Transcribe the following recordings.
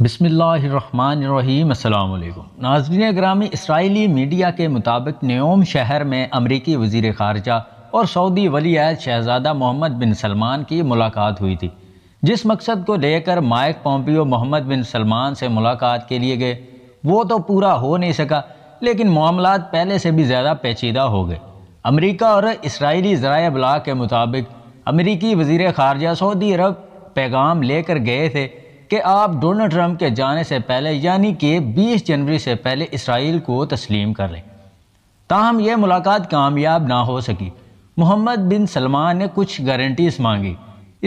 अस्सलाम वालेकुम नाजरीन ग्रामी इसराइली मीडिया के मुताबिक न्योम शहर में अमरीकी वजीर खारजा और सऊदी वली शहजादा मोहम्मद बिन सलमान की मुलाकात हुई थी जिस मकसद को लेकर Mike Pompeo Mohammed bin Salman से मुलाकात के लिए गए वो तो पूरा हो नहीं सका लेकिन मामला पहले से भी ज़्यादा पेचीदा हो गए अमरीका और इसराइली ज़रा ब्लाक के मुताबिक अमरीकी वजीर खारजा सऊदी अरब पैगाम लेकर गए थे कि आप डोनाल्ड ट्रंप के जाने से पहले यानी कि 20 जनवरी से पहले इसराइल को तस्लीम कर लें ताहम यह मुलाकात कामयाब ना हो सकी मोहम्मद बिन सलमान ने कुछ गारंटीज मांगी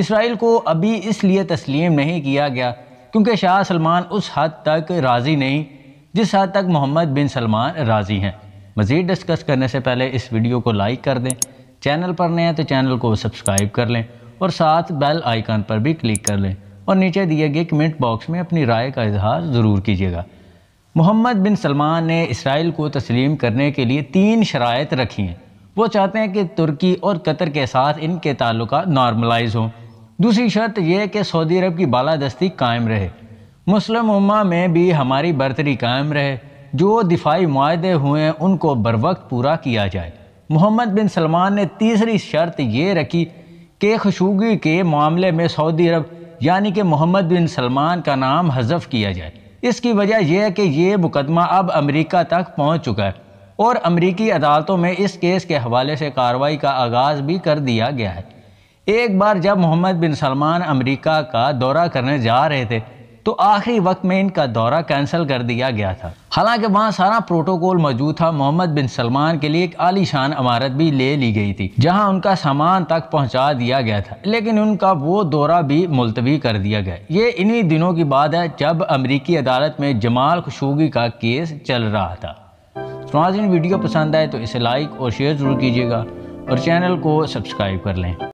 इसराइल को अभी इसलिए तस्लीम नहीं किया गया क्योंकि शाह सलमान उस हद तक राज़ी नहीं जिस हद तक मोहम्मद बिन सलमान राज़ी हैं मज़ीद डिस्कस करने से पहले इस वीडियो को लाइक कर दें चैनल पर नए हैं तो चैनल को सब्सक्राइब कर लें और साथ बेल आइकन पर भी क्लिक कर लें और नीचे दिए गए कमेंट बॉक्स में अपनी राय का इजहार ज़रूर कीजिएगा मोहम्मद बिन सलमान ने इसराइल को तस्लीम करने के लिए तीन शरात रखी हैं वो चाहते हैं कि तुर्की और कतर के साथ इनके ताल्लुक नॉर्मलाइज हों दूसरी शर्त यह कि सऊदी अरब की बालादस्ती कायम रहे मुस्लिम उम्मा में भी हमारी बरतरी कायम रहे जो दिफाई माहे हुए हैं उनको बर वक्त पूरा किया जाए मोहम्मद बिन सलमान ने तीसरी शर्त ये रखी कि खशोगी के मामले में सऊदी अरब यानी कि मोहम्मद बिन सलमान का नाम हजफ किया जाए इसकी वजह यह है कि ये मुकदमा अब अमेरिका तक पहुंच चुका है और अमेरिकी अदालतों में इस केस के हवाले से कार्रवाई का आगाज़ भी कर दिया गया है एक बार जब मोहम्मद बिन सलमान अमेरिका का दौरा करने जा रहे थे तो आखिरी वक्त में इनका दौरा कैंसिल कर दिया गया था हालांकि वहाँ सारा प्रोटोकॉल मौजूद था मोहम्मद बिन सलमान के लिए एक आलीशान इमारत भी ले ली गई थी जहाँ उनका सामान तक पहुँचा दिया गया था लेकिन उनका वो दौरा भी मुलतवी कर दिया गया ये इन्हीं दिनों की बात है जब अमरीकी अदालत में जमाल खुशोगी का केस चल रहा था तो वीडियो पसंद आए तो इसे लाइक और शेयर ज़रूर कीजिएगा और चैनल को सब्सक्राइब कर लें